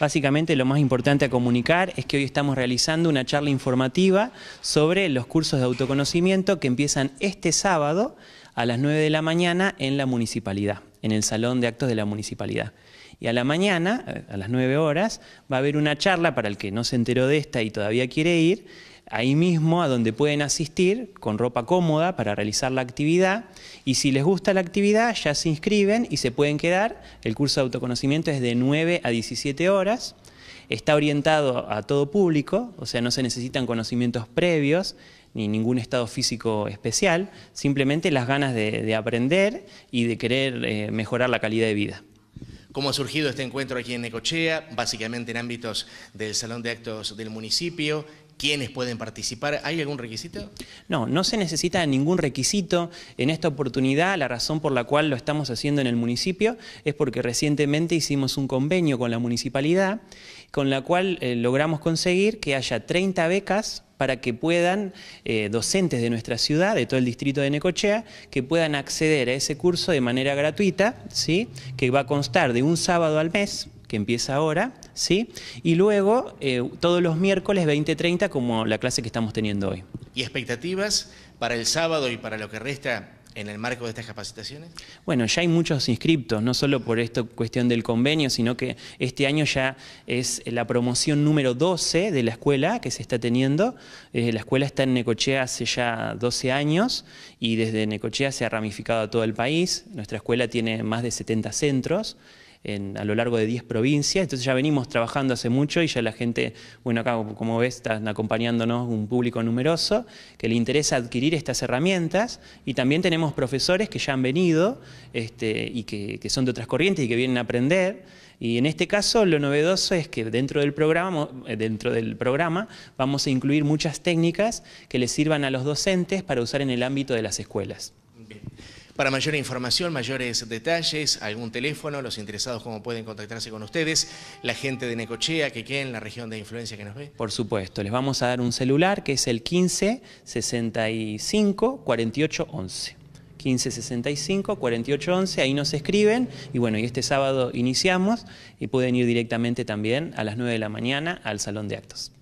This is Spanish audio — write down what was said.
Básicamente lo más importante a comunicar es que hoy estamos realizando una charla informativa sobre los cursos de autoconocimiento que empiezan este sábado a las 9 de la mañana en la municipalidad, en el Salón de Actos de la Municipalidad. Y a la mañana, a las 9 horas, va a haber una charla para el que no se enteró de esta y todavía quiere ir, ahí mismo a donde pueden asistir con ropa cómoda para realizar la actividad y si les gusta la actividad ya se inscriben y se pueden quedar. El curso de autoconocimiento es de 9 a 17 horas, está orientado a todo público, o sea no se necesitan conocimientos previos ni ningún estado físico especial, simplemente las ganas de, aprender y de querer eh, mejorar la calidad de vida cómo ha surgido este encuentro aquí en Necochea, básicamente en ámbitos del Salón de Actos del municipio, ¿Quiénes pueden participar? ¿Hay algún requisito? No, no se necesita ningún requisito. En esta oportunidad, la razón por la cual lo estamos haciendo en el municipio es porque recientemente hicimos un convenio con la municipalidad, con la cual eh, logramos conseguir que haya 30 becas para que puedan eh, docentes de nuestra ciudad, de todo el distrito de Necochea, que puedan acceder a ese curso de manera gratuita, ¿sí? que va a constar de un sábado al mes, que empieza ahora, ¿sí? Y luego, eh, todos los miércoles 20.30, como la clase que estamos teniendo hoy. ¿Y expectativas para el sábado y para lo que resta en el marco de estas capacitaciones? Bueno, ya hay muchos inscriptos, no solo por esta cuestión del convenio, sino que este año ya es la promoción número 12 de la escuela que se está teniendo. Eh, la escuela está en Necochea hace ya 12 años y desde Necochea se ha ramificado a todo el país. Nuestra escuela tiene más de 70 centros a lo largo de 10 provincias, entonces ya venimos trabajando hace mucho y ya la gente, bueno, acá como ves están acompañándonos un público numeroso que le interesa adquirir estas herramientas y también tenemos profesores que ya han venido este, y que, son de otras corrientes y que vienen a aprender. Y en este caso lo novedoso es que dentro del, programa, eh, dentro del programa vamos a incluir muchas técnicas que les sirvan a los docentes para usar en el ámbito de las escuelas. Bien. Para mayor información, mayores detalles, algún teléfono, los interesados cómo pueden contactarse con ustedes, la gente de Necochea que quede en la región de influencia que nos ve. Por supuesto, les vamos a dar un celular que es el 15 65 48 11. 48 11, ahí nos escriben y bueno, y este sábado iniciamos y pueden ir directamente también a las 9 de la mañana al Salón de Actos.